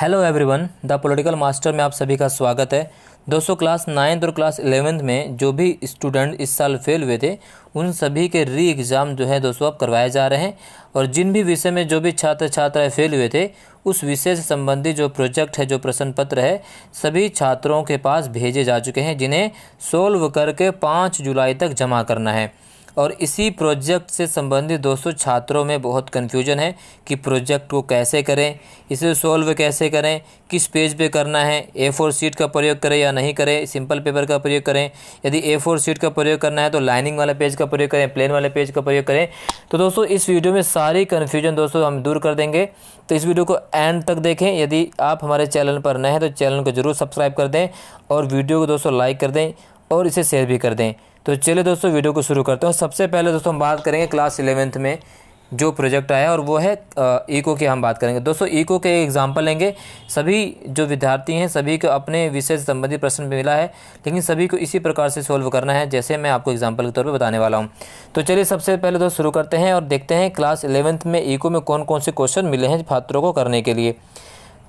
hello everyone the political master में आप सभी का स्वागत है दोस्तों क्लास नाइन्थ और क्लास इलेवेंथ में जो भी स्टूडेंट इस साल फेल हुए थे उन सभी के री एग्ज़ाम जो है दोस्तों अब करवाए जा रहे हैं और जिन भी विषय में जो भी छात्र छात्राएं फेल हुए थे उस विषय से संबंधित जो प्रोजेक्ट है जो प्रश्न पत्र है सभी छात्रों के पास भेजे जा चुके हैं जिन्हें सोल्व करके पाँच जुलाई तक जमा करना है और इसी प्रोजेक्ट से संबंधित दोस्तों छात्रों में बहुत कन्फ्यूजन है कि प्रोजेक्ट को कैसे करें इसे सॉल्व कैसे करें किस पेज पे करना है ए फोर सीट का प्रयोग करें या नहीं करें सिंपल पेपर का प्रयोग करें यदि ए फोर सीट का प्रयोग करना है तो लाइनिंग वाला पेज का प्रयोग करें प्लेन वाले पेज का प्रयोग करें तो दोस्तों इस वीडियो में सारी कन्फ्यूजन दोस्तों हम दूर कर देंगे तो इस वीडियो को एंड तक देखें यदि आप हमारे चैनल पर नए हैं तो चैनल को ज़रूर सब्सक्राइब कर दें और वीडियो को दोस्तों लाइक कर दें और इसे शेयर भी कर दें तो चलिए दोस्तों वीडियो को शुरू करते हैं सबसे पहले दोस्तों हम बात करेंगे क्लास इलेवेंथ में जो प्रोजेक्ट आया और वो है ईको की हम बात करेंगे दोस्तों ईको के एग्जाम्पल लेंगे सभी जो विद्यार्थी हैं सभी को अपने विषय से संबंधित प्रश्न मिला है लेकिन सभी को इसी प्रकार से सॉल्व करना है जैसे मैं आपको एग्जाम्पल के तौर पर बताने वाला हूँ तो चलिए सबसे पहले दोस्तों शुरू करते हैं और देखते हैं क्लास इलेवंथ में ईको में कौन कौन से क्वेश्चन मिले हैं छात्रों को करने के लिए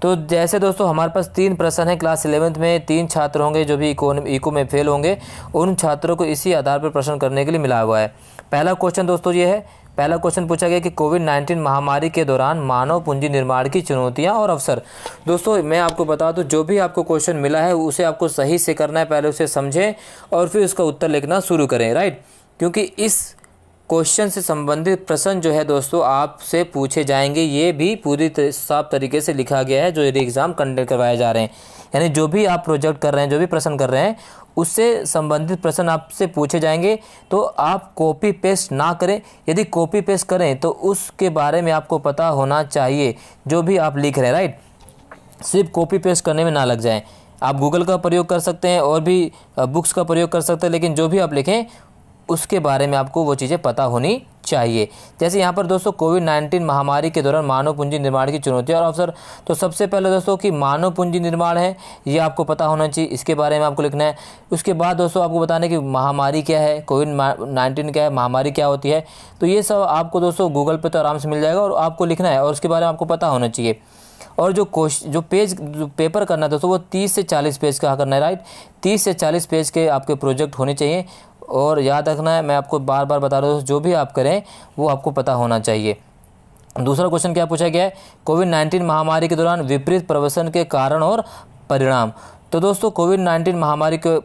तो जैसे दोस्तों हमारे पास तीन प्रश्न हैं क्लास इलेवेंथ में तीन छात्र होंगे जो भी इको इको में फेल होंगे उन छात्रों को इसी आधार पर प्रश्न करने के लिए मिला हुआ है पहला क्वेश्चन दोस्तों ये है पहला क्वेश्चन पूछा गया कि कोविड नाइन्टीन महामारी के दौरान मानव पूंजी निर्माण की चुनौतियां और अवसर दोस्तों मैं आपको बता दूं जो भी आपको क्वेश्चन मिला है उसे आपको सही से करना है पहले उसे समझें और फिर उसका उत्तर लिखना शुरू करें राइट क्योंकि इस क्वेश्चन से संबंधित प्रश्न जो है दोस्तों आपसे पूछे जाएंगे ये भी पूरी साफ तरीके से लिखा गया है जो ये एग्ज़ाम कंडक्ट करवाए जा रहे हैं यानी जो भी आप प्रोजेक्ट कर रहे हैं जो भी प्रश्न कर रहे हैं उससे संबंधित प्रश्न आपसे पूछे जाएंगे तो आप कॉपी पेस्ट ना करें यदि कॉपी पेस्ट करें तो उसके बारे में आपको पता होना चाहिए जो भी आप लिख रहे हैं राइट सिर्फ कॉपी पेस्ट करने में ना लग जाए आप गूगल का प्रयोग कर सकते हैं और भी बुक्स का प्रयोग कर सकते हैं लेकिन जो भी आप लिखें उसके बारे में आपको वो चीज़ें पता होनी चाहिए जैसे यहाँ पर दोस्तों कोविड नाइन्टीन महामारी के दौरान मानव पूंजी निर्माण की चुनौती और अवसर तो सबसे पहले दोस्तों कि मानव पूंजी निर्माण है ये आपको पता होना चाहिए इसके बारे में आपको लिखना है उसके बाद दोस्तों आपको बताने कि महामारी क्या है कोविड नाइन्टीन क्या है महामारी क्या होती है तो ये सब आपको दोस्तों गूगल पर तो आराम से मिल जाएगा और आपको लिखना है और उसके बारे में आपको पता होना चाहिए और जो कोश जो पेज जो पेपर करना है दोस्तों वो 30 से 40 पेज का करना है राइट 30 से 40 पेज के आपके प्रोजेक्ट होने चाहिए और याद रखना है मैं आपको बार बार बता रहा हूँ जो भी आप करें वो आपको पता होना चाहिए दूसरा क्वेश्चन क्या पूछा गया है कोविड नाइन्टीन महामारी के दौरान विपरीत प्रवसन के कारण और परिणाम तो दोस्तों कोविड नाइन्टीन महामारी के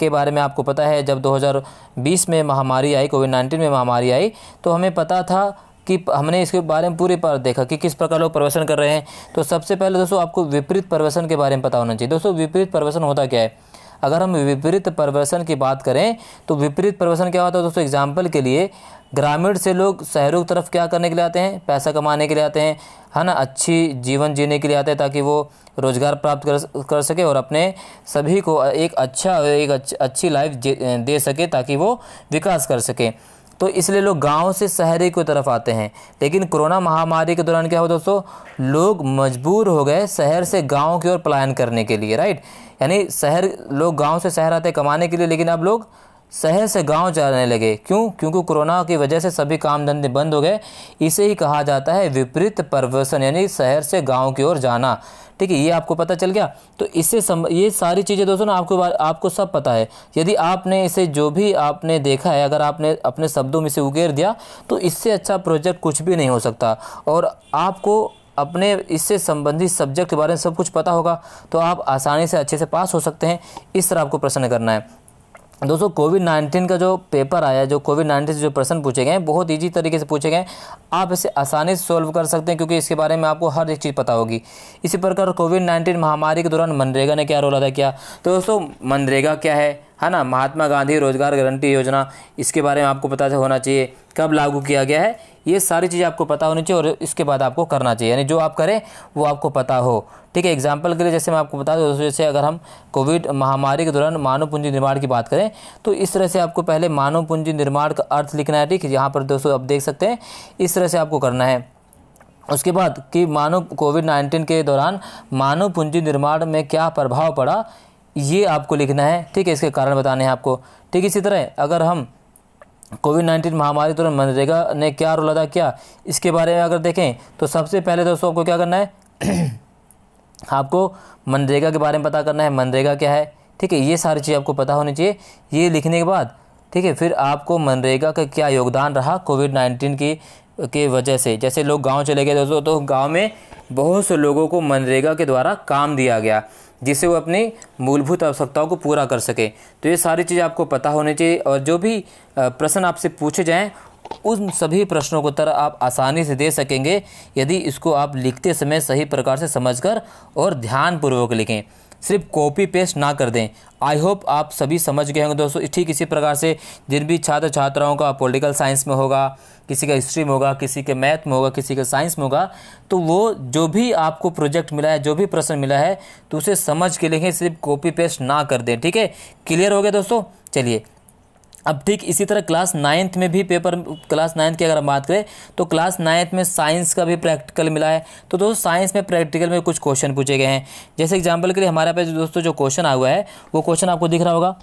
के बारे में आपको पता है जब 2020 में महामारी आई कोविड नाइन्टीन में महामारी आई तो हमें पता था कि हमने इसके बारे में पूरी पार देखा कि किस प्रकार लोग प्रवसन कर रहे हैं तो सबसे पहले दोस्तों आपको विपरीत प्रवसन के बारे में पता होना चाहिए दोस्तों विपरीत प्रवसन होता क्या है अगर हम विपरीत प्रवसन की बात करें तो विपरीत प्रवसन क्या होता है दोस्तों एग्जाम्पल के लिए ग्रामीण से लोग शहरों की तरफ क्या करने के लिए आते हैं पैसा कमाने के लिए आते हैं है ना अच्छी जीवन जीने के लिए आते हैं ताकि वो रोज़गार प्राप्त कर कर सके और अपने सभी को एक अच्छा एक अच्छी लाइफ दे सके ताकि वो विकास कर सके तो इसलिए लोग गाँव से शहरी की तरफ आते हैं लेकिन कोरोना महामारी के दौरान क्या हो दोस्तों लोग मजबूर हो गए शहर से गाँव की ओर पलायन करने के लिए राइट यानी शहर लोग गाँव से शहर आते कमाने के लिए लेकिन अब लोग शहर से गांव जाने लगे क्यों क्योंकि कोरोना की वजह से सभी काम धंधे बंद हो गए इसे ही कहा जाता है विपरीत परवर्सन यानी शहर से गांव की ओर जाना ठीक है ये आपको पता चल गया तो इससे सम ये सारी चीज़ें दोस्तों ना आपको आपको सब पता है यदि आपने इसे जो भी आपने देखा है अगर आपने अपने शब्दों में से उगेर दिया तो इससे अच्छा प्रोजेक्ट कुछ भी नहीं हो सकता और आपको अपने इससे संबंधित सब्जेक्ट के बारे में सब कुछ पता होगा तो आप आसानी से अच्छे से पास हो सकते हैं इस तरह आपको प्रश्न करना है दोस्तों कोविड नाइन्टीन का जो पेपर आया जो कोविड नाइन्टीन से जो प्रश्न पूछे गए बहुत ईजी तरीके से पूछे गए आप इसे आसानी से सॉल्व कर सकते हैं क्योंकि इसके बारे में आपको हर एक चीज़ पता होगी इसी प्रकार कोविड नाइन्टीन महामारी के दौरान मनरेगा ने क्या रोल अदा किया तो दोस्तों मनरेगा क्या है है ना महात्मा गांधी रोजगार गारंटी योजना इसके बारे में आपको पता होना चाहिए कब लागू किया गया है ये सारी चीज़ें आपको पता होनी चाहिए और इसके बाद आपको करना चाहिए यानी जो आप करें वो आपको पता हो ठीक है एग्जाम्पल के लिए जैसे मैं आपको बता दूँ जैसे अगर हम कोविड महामारी के दौरान मानव पूंजी निर्माण की बात करें तो इस तरह से आपको पहले मानव पूंजी निर्माण का अर्थ लिखना है ठीक है यहाँ पर दोस्तों आप देख सकते हैं इस तरह से आपको करना है उसके बाद कि मानव कोविड नाइन्टीन के दौरान मानव पूंजी निर्माण में क्या प्रभाव पड़ा ये आपको लिखना है ठीक है इसके कारण बताने हैं आपको ठीक इसी तरह अगर हम कोविड नाइन्टीन महामारी दौरान मनरेगा ने क्या रोल अदा किया इसके बारे में अगर देखें तो सबसे पहले दोस्तों आपको क्या करना है आपको मनरेगा के बारे में पता करना है मनरेगा क्या है ठीक है ये सारी चीज़ आपको पता होनी चाहिए ये लिखने के बाद ठीक है फिर आपको मनरेगा का क्या योगदान रहा कोविड नाइन्टीन की के वजह से जैसे लोग गांव चले गए दोस्तों तो गांव में बहुत से लोगों को मनरेगा के द्वारा काम दिया गया जिससे वो अपनी मूलभूत आवश्यकताओं को पूरा कर सके तो ये सारी चीज़ आपको पता होनी चाहिए और जो भी प्रश्न आपसे पूछे जाएँ उन सभी प्रश्नों को उत्तर आप आसानी से दे सकेंगे यदि इसको आप लिखते समय सही प्रकार से समझकर और ध्यानपूर्वक लिखें सिर्फ कॉपी पेस्ट ना कर दें आई होप आप सभी समझ गए होंगे दोस्तों ठीक इसी प्रकार से जिन भी छात्र छात्राओं का पॉलिटिकल साइंस में होगा किसी का हिस्ट्री में होगा किसी के मैथ में होगा किसी के साइंस में होगा तो वो जो भी आपको प्रोजेक्ट मिला है जो भी प्रश्न मिला है तो उसे समझ के लिखें सिर्फ कॉपी पेस्ट ना कर दें ठीक है क्लियर हो गया दोस्तों चलिए अब ठीक इसी तरह क्लास नाइन्थ में भी पेपर क्लास नाइन्थ की अगर हम बात करें तो क्लास नाइन्थ में साइंस का भी प्रैक्टिकल मिला है तो दोस्तों साइंस में प्रैक्टिकल में कुछ क्वेश्चन पूछे गए हैं जैसे एग्जाम्पल के लिए हमारे पास दोस्तों जो क्वेश्चन आया हुआ है वो क्वेश्चन आपको दिख रहा होगा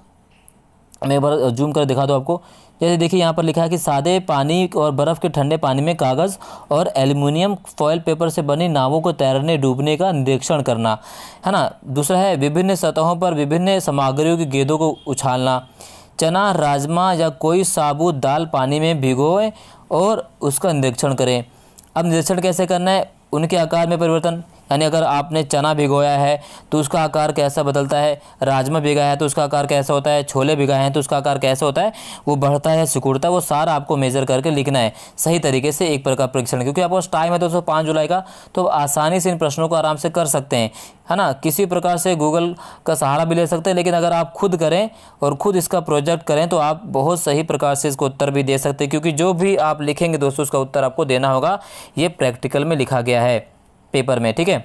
मैं एक बार जूम कर दिखा दो आपको जैसे देखिए यहाँ पर लिखा है कि सादे पानी और बर्फ़ के ठंडे पानी में कागज़ और एल्युमिनियम फॉयल पेपर से बनी नावों को तैरने डूबने का निरीक्षण करना है ना दूसरा है विभिन्न सतहों पर विभिन्न सामग्रियों के गेंदों को उछालना चना राजमा या कोई साबुत दाल पानी में भिगोएं और उसका निरीक्षण करें अब निरीक्षण कैसे करना है उनके आकार में परिवर्तन यानी अगर आपने चना भिगोया है तो उसका आकार कैसा बदलता है राजमा भिगा है तो उसका आकार कैसा होता है छोले भिगाए हैं तो उसका आकार कैसा होता है वो बढ़ता है सिकुड़ता है वो सारा आपको मेजर करके लिखना है सही तरीके से एक प्रकार परीक्षण क्योंकि आपको टाइम है दोस्तों पाँच जुलाई का तो आसानी से इन प्रश्नों को आराम से कर सकते हैं है ना किसी प्रकार से गूगल का सहारा भी ले सकते हैं लेकिन अगर आप खुद करें और खुद इसका प्रोजेक्ट करें तो आप बहुत सही प्रकार से इसको उत्तर भी दे सकते हैं क्योंकि जो भी आप लिखेंगे दोस्तों उसका उत्तर आपको देना होगा ये प्रैक्टिकल में लिखा गया है पेपर में ठीक है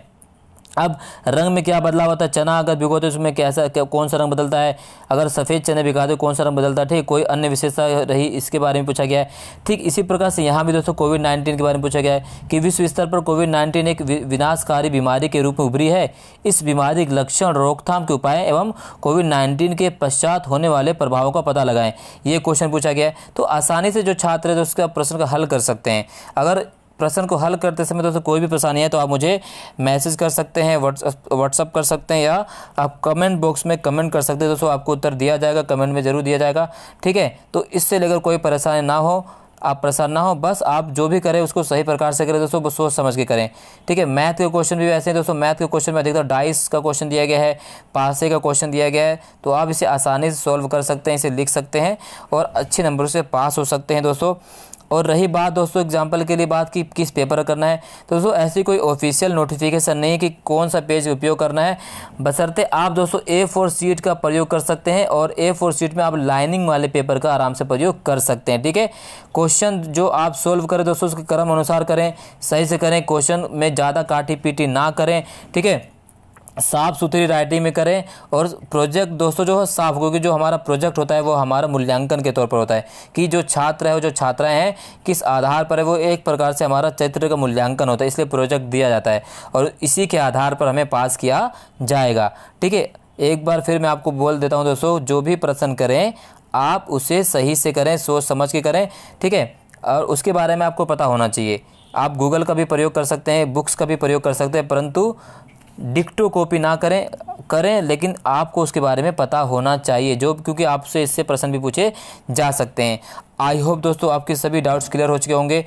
अब रंग में क्या बदलाव होता है चना अगर भिगोते उसमें कैसा कौन सा रंग बदलता है अगर सफ़ेद चने भिगाते कौन सा रंग बदलता है ठीक कोई अन्य विशेषता रही इसके बारे में पूछा गया है ठीक इसी प्रकार से यहाँ भी दोस्तों कोविड नाइन्टीन के बारे में पूछा गया है कि विश्व स्तर पर कोविड नाइन्टीन एक विनाशकारी बीमारी के रूप में उभरी है इस बीमारी के लक्षण रोकथाम के उपाय एवं कोविड नाइन्टीन के पश्चात होने वाले प्रभावों का पता लगाएं ये क्वेश्चन पूछा गया है तो आसानी से जो छात्र है तो उसका प्रश्न का हल कर सकते हैं अगर प्रश्न को हल करते समय दोस्तों कोई भी परेशानी है तो आप मुझे मैसेज कर सकते हैं व्हाट्सअप कर सकते हैं या आप कमेंट बॉक्स में कमेंट कर सकते हैं दोस्तों आपको उत्तर दिया जाएगा कमेंट में ज़रूर दिया जाएगा ठीक है तो इससे लेकर कोई परेशानी ना हो आप परेशान ना हो बस आप जो भी करें उसको सही प्रकार से करें दोस्तों सोच समझ के करें ठीक है मैथ के क्वेश्चन भी वैसे हैं दोस्तों मैथ के क्वेश्चन में अधिकतर डाइस का क्वेश्चन दिया गया है पासे का क्वेश्चन दिया गया है तो आप इसे आसानी से सॉल्व कर सकते हैं इसे लिख सकते हैं और अच्छे नंबरों से पास हो सकते हैं दोस्तों और रही बात दोस्तों एग्जांपल के लिए बात की किस पेपर करना है तो दोस्तों ऐसी कोई ऑफिशियल नोटिफिकेशन नहीं है कि कौन सा पेज उपयोग करना है बसरते आप दोस्तों ए फोर सीट का प्रयोग कर सकते हैं और ए फोर सीट में आप लाइनिंग वाले पेपर का आराम से प्रयोग कर सकते हैं ठीक है क्वेश्चन जो आप सोल्व करें दोस्तों उसके क्रम अनुसार करें सही से करें क्वेश्चन में ज़्यादा काटी पीटी ना करें ठीक है साफ़ सुथरी राइटिंग में करें और प्रोजेक्ट दोस्तों जो है साफ क्योंकि जो हमारा प्रोजेक्ट होता है वो हमारा मूल्यांकन के तौर पर होता है कि जो छात्र है वो जो छात्राएं हैं किस आधार पर है वो एक प्रकार से हमारा चरित्र का मूल्यांकन होता है इसलिए प्रोजेक्ट दिया जाता है और इसी के आधार पर हमें पास किया जाएगा ठीक है एक बार फिर मैं आपको बोल देता हूँ दोस्तों जो भी प्रश्न करें आप उसे सही से करें सोच समझ के करें ठीक है और उसके बारे में आपको पता होना चाहिए आप गूगल का भी प्रयोग कर सकते हैं बुक्स का भी प्रयोग कर सकते हैं परंतु डिक्टो कॉपी ना करें करें लेकिन आपको उसके बारे में पता होना चाहिए जो क्योंकि आपसे इससे प्रश्न भी पूछे जा सकते हैं आई होप दोस्तों आपके सभी डाउट्स क्लियर हो चुके होंगे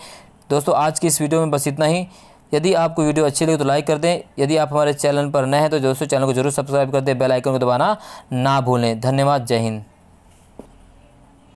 दोस्तों आज की इस वीडियो में बस इतना ही यदि आपको वीडियो अच्छी लगी तो लाइक कर दें यदि आप हमारे चैनल पर नए हैं तो दोस्तों चैनल को जरूर सब्सक्राइब कर दें बेल आइकन को दबाना ना भूलें धन्यवाद जय हिंद